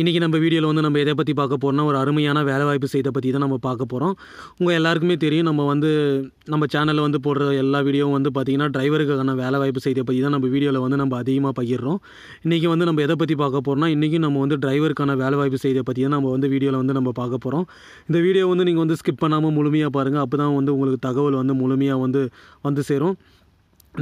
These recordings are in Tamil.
இன்றைக்கி நம்ம வீடியோவில் வந்து நம்ம எதை பற்றி பார்க்க போகிறோம்னா ஒரு அருமையான வேலைவாய்ப்பு செய்த பற்றி தான் நம்ம பார்க்க போகிறோம் உங்கள் எல்லாருக்குமே தெரியும் நம்ம வந்து நம்ம சேனலில் வந்து போடுற எல்லா வீடியோவும் வந்து பார்த்திங்கன்னா டிரைவருக்கான வேலைவாய்ப்பு செய்த பற்றி தான் நம்ம வீடியோவில் வந்து நம்ம அதிகமாக பகிர்றோம் இன்றைக்கி வந்து நம்ம எதை பற்றி பார்க்க போகிறோம்னா இன்றைக்கி நம்ம வந்து டிரைவருக்கான வேலைவாய்ப்பு செய்த பற்றி தான் நம்ம வந்து வீடியோவில் வந்து நம்ம பார்க்க போகிறோம் இந்த வீடியோ வந்து நீங்கள் வந்து ஸ்கிப் பண்ணாமல் முழுமையாக பாருங்கள் அப்போ தான் வந்து உங்களுக்கு தகவல் வந்து முழுமையாக வந்து வந்து சேரும்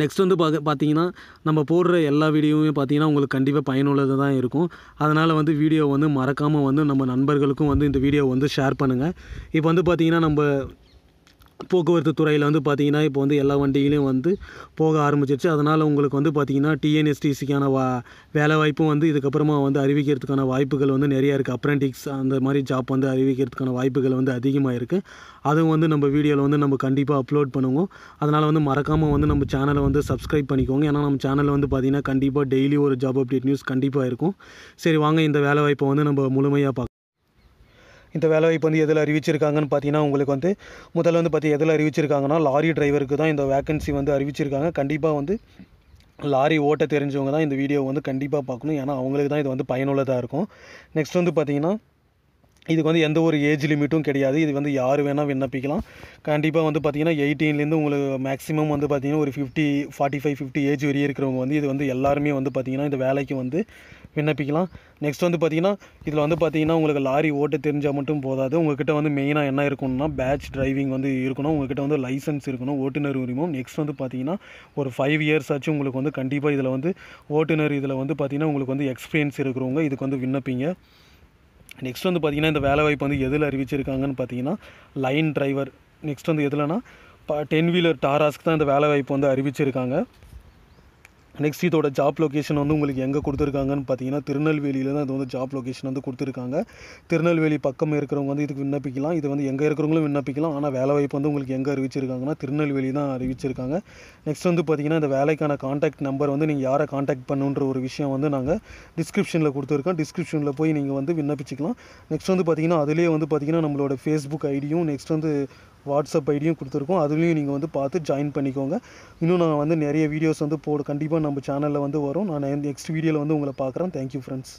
நெக்ஸ்ட் வந்து பார்க்க பார்த்தீங்கன்னா நம்ம போடுற எல்லா வீடியோவுமே பார்த்தீங்கன்னா உங்களுக்கு கண்டிப்பாக பயனுள்ளதாக தான் இருக்கும் அதனால் வந்து வீடியோ வந்து மறக்காமல் வந்து நம்ம நண்பர்களுக்கும் வந்து இந்த வீடியோ வந்து ஷேர் பண்ணுங்கள் இப்போ வந்து பார்த்திங்கன்னா நம்ம போக்குவரத்து துறையில் வந்து பார்த்திங்கன்னா இப்போ வந்து எல்லா வண்டிகளையும் வந்து போக ஆரம்பிச்சிருச்சு அதனால் உங்களுக்கு வந்து பார்த்திங்கன்னா டிஎன்எஸ்டிசிக்கான வா வேலை வாய்ப்பும் வந்து இதுக்கப்புறமா வந்து அறிவிக்கிறதுக்கான வாய்ப்புகள் வந்து நிறையா இருக்குது அப்ரெண்டிக்ஸ் அந்த மாதிரி ஜாப் வந்து அறிவிக்கிறதுக்கான வாய்ப்புகள் வந்து அதிகமாக இருக்குது அதுவும் வந்து நம்ம வீடியோவில் வந்து நம்ம கண்டிப்பாக அப்லோட் பண்ணுவோம் அதனால் வந்து மறக்காமல் வந்து நம்ம சேனலை வந்து சப்ஸ்கிரைப் பண்ணிக்கோங்க ஏன்னா நம்ம சேனலில் வந்து பார்த்திங்கன்னா கண்டிப்பாக டெய்லி ஒரு ஜாப் அப்டேட் நியூஸ் கண்டிப்பாக இருக்கும் சரி வாங்க இந்த வேலை வாய்ப்பை வந்து நம்ம முழுமையாக பார்க்கணும் இந்த வேலைவாய்ப்பு வந்து எதில் அறிவிச்சிருக்காங்கன்னு பார்த்தீங்கன்னா உங்களுக்கு வந்து முதல்ல வந்து பார்த்தி எதில் அறிவிச்சிருக்காங்கன்னா லாரி டிரைவருக்கு தான் இந்த வேக்கன்சி வந்து அறிவிச்சிருக்காங்க கண்டிப்பாக வந்து லாரி ஓட்ட தெரிஞ்சவங்க தான் இந்த வீடியோ வந்து கண்டிப்பாக பார்க்கணும் ஏன்னா அவங்களுக்கு தான் இது வந்து பயனுள்ளதாக இருக்கும் நெக்ஸ்ட் வந்து பார்த்திங்கன்னா இதுக்கு வந்து எந்த ஒரு ஏஜ் லிமிட்டும் கிடையாது இது வந்து யார் வேணால் விண்ணப்பிக்கலாம் கண்டிப்பாக வந்து பார்த்திங்கன்னா எயிட்டீன்லேருந்து உங்களுக்கு மேக்ஸிமம் வந்து பார்த்திங்கன்னா ஒரு fifty forty five fifty age வரையும் இருக்கிறவங்க வந்து இது வந்து எல்லாருமே வந்து பார்த்திங்கன்னா இந்த வேலைக்கு வந்து விண்ணப்பிக்கலாம் நெக்ஸ்ட் வந்து பார்த்திங்கன்னா இதில் வந்து பார்த்திங்கன்னா உங்களுக்கு லாரி ஓட்ட தெரிஞ்சால் மட்டும் போதாது உங்கள்கிட்ட வந்து மெயினாக என்ன இருக்கணும்னா பேட்ச் டிரைவிங் வந்து இருக்கணும் உங்கள்கிட்ட வந்து லைசன்ஸ் இருக்கணும் ஓட்டுநர் உரிமம் நெக்ஸ்ட் வந்து பார்த்திங்கன்னா ஒரு ஃபைவ் இயர்ஸ் ஆச்சு உங்களுக்கு வந்து கண்டிப்பாக இதில் வந்து ஓட்டுநர் இதில் வந்து பார்த்திங்கன்னா உங்களுக்கு வந்து எக்ஸ்பீரியன்ஸ் இருக்கிறவங்க இதுக்கு வந்து விண்ணப்பிங்க நெக்ஸ்ட் வந்து பார்த்திங்கன்னா இந்த வேலைவாய்ப்பு வந்து எதில் அறிவிச்சிருக்காங்கன்னு பார்த்திங்கன்னா லைன் டிரைவர் நெக்ஸ்ட் வந்து எதுலனா டென் வீலர் டாராஸ்க்கு தான் இந்த வேலைவாய்ப்பு வந்து அறிவிச்சிருக்காங்க நெக்ஸ்ட் இதோட ஜாப் லொக்கேஷன் வந்து உங்களுக்கு எங்கே கொடுத்துருக்காங்கன்னு பார்த்தீங்கன்னா திருநெல்வேலியில் தான் இது வந்து ஜாப் லொக்கேஷன் வந்து கொடுத்துருக்காங்க திருநெல்வேலி பக்கம் இருக்கிறவங்க வந்து இதுக்கு விண்ணப்பிக்கலாம் இது வந்து எங்கே இருக்கிறவங்களும் விண்ணப்பிக்கலாம் ஆனால் வேலை வாய்ப்பு வந்து உங்களுக்கு எங்கே அறிவிச்சிருக்காங்கன்னா திருநெல்வேலி தான் அறிவிச்சிருக்காங்க நெக்ஸ்ட் வந்து பார்த்திங்கன்னா இந்த வேலைக்கான காண்டாக்ட் நம்பர் வந்து நீங்கள் யாரை காண்டாக்ட் பண்ணுன்ற ஒரு விஷயம் வந்து நாங்கள் டிஸ்கிரிப்ஷனில் கொடுத்துருக்கோம் டிஸ்கிரிப்ஷனில் போய் நீங்கள் வந்து விண்ணப்பிச்சிக்கலாம் நெக்ஸ்ட் வந்து பார்த்திங்கன்னா அதிலே வந்து பார்த்திங்கன்னா நம்மளோட ஃபேஸ்புக் ஐடியும் நெக்ஸ்ட் வந்து வாட்ஸ்அப் ஐடியும் கொடுத்துருக்கோம் அதுலேயும் நீங்கள் வந்து பார்த்து ஜாயின் பண்ணிக்கோங்க இன்னும் நான் வந்து நிறைய வீடியோஸ் வந்து போடு கண்டிப்பாக நம்ம சேனலில் வந்து வரும் நான் நெக்ஸ்ட் வீடியோவில் வந்து உங்களை பார்க்குறேன் தேங்க்யூ ஃப்ரெண்ட்ஸ்